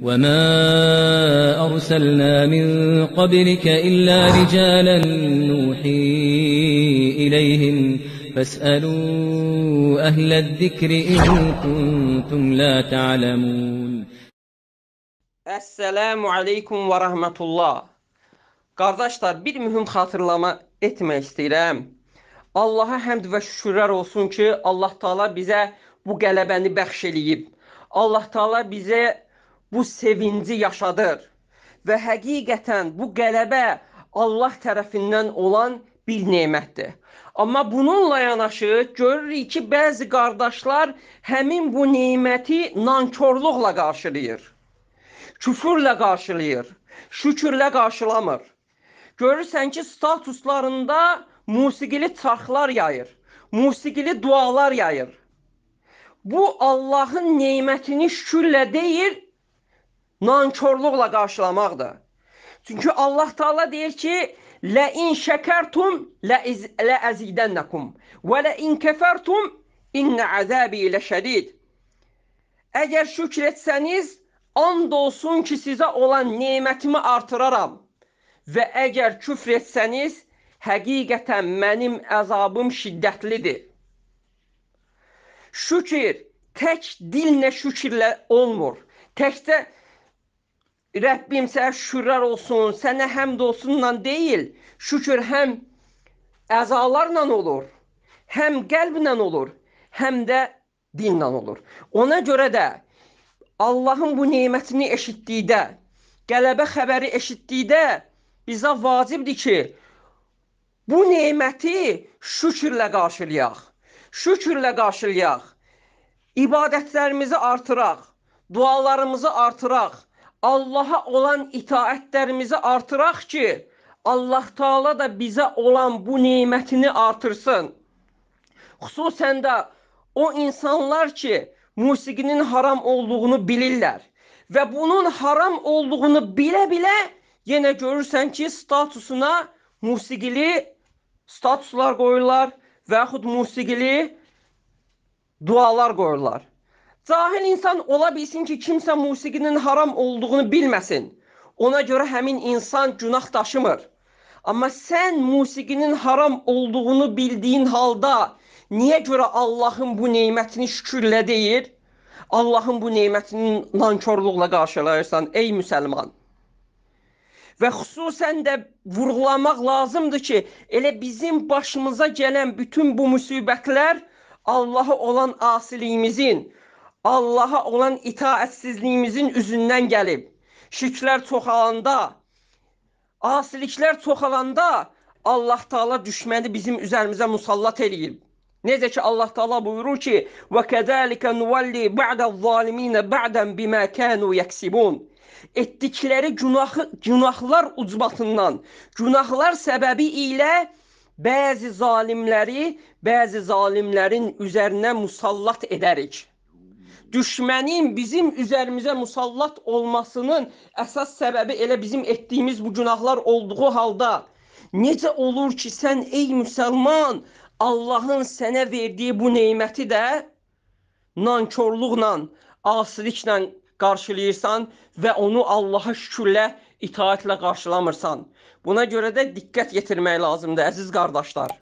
وما أرسلنا من قبلك إلا رجالا نوحي إليهم فاسألوا أهل الذكر إن كنتم لا تعلمون Əssəlamu aleykum və rəhmətullah Qardaşlar, bir mühüm xatırlama etmək istəyirəm. Allaha həmd və şükürlər olsun ki, Allah Taala bizə bu qələbəni bəxş eləyib. Allah Taala bizə bu sevinci yaşadır və həqiqətən bu qələbə Allah tərəfindən olan bir nemətdir. Amma bununla yanaşı görürük ki, bəzi qardaşlar həmin bu neməti nankorluqla qarşılayır. Küfürlə qarşılayır, şükürlə qarşılamır. Görürsən ki, statuslarında musiqili çarxlar yayır, musiqili dualar yayır. Bu Allahın nemətini şükürlə deyil, nankorluqla qarşılamaqdır. Çünki Allah Taala deyir ki: "Lə in şəkərtum lə lə əzidənnakum və lə in kəfərtum innə əzabi ləşədid." Əgər şükr etsəniz, and olsun ki, sizə olan nemətimi artıraram. Və əgər küfr etsəniz, həqiqətən mənim əzabım şiddətlidir. Şükür tək dillə şükürlə olmur. Təkcə Rəbbim sənə şükürlər olsun, sənə həmd olsunla deyil, şükür həm əzalarla olur, həm qəlblə olur, həm də dinlə olur. Ona görə də Allahın bu nemətini eşitdikdə, qələbə xəbəri eşitdikdə bizə vacibdir ki, bu neməti şükürlə qarşılayaq. Şükürlə qarşılayaq. İbadətlərimizi artıraq, dualarımızı artıraq, Allaha olan itaətlərimizi artıraq ki, Allah Taala da bizə olan bu nemətini artırsın. Xüsusən də o insanlar ki, musiqinin haram olduğunu bilirlər və bunun haram olduğunu bilə-bilə yenə görürsən ki, statusuna musiqili statuslar qoyurlar və yaxud musiqili dualar qoyurlar. Cahil insan ola bilsin ki, kimsə musiqinin haram olduğunu bilməsin. Ona görə həmin insan günah daşımır. Amma sən musiqinin haram olduğunu bildiyin halda niyə görə Allahın bu nemətini şükürlə deyir? Allahın bu nemətini nankorluqla qarşılayırsan ey müsəlman. Və xüsusən də vurğulamaq lazımdır ki, elə bizim başımıza gələn bütün bu müsibətlər Allaha olan asiliyimizin, Allaha olan itaətsizliyimizin üzündən gəlib. Şirklər çoxalanda, asiliklər çoxalanda Allah Taala düşməni bizim üzərimizə musallat eləyib. Necə ki Allah Taala buyurur ki: "Və kəzəlikə nuvalli ba'dəz-zaliminə ba'dan bimə kanu yaksibun." Etdikləri günahı günahlar ucbatından, günahlar səbəbi ilə bəzi zalimləri, bəzi zalimlərin üzərinə musallat edərik düşmənin bizim üzərimizə musallat olmasının əsas səbəbi elə bizim etdiyimiz bu günahlar olduğu halda necə olur ki, sən ey müsəlman Allahın sənə verdiyi bu neməti də nankorluqla, asiliklə qarşılayırsan və onu Allaha şükürlə itaatlə qarşılamırsan. Buna görə də diqqət yetirmək lazımdır əziz qardaşlar.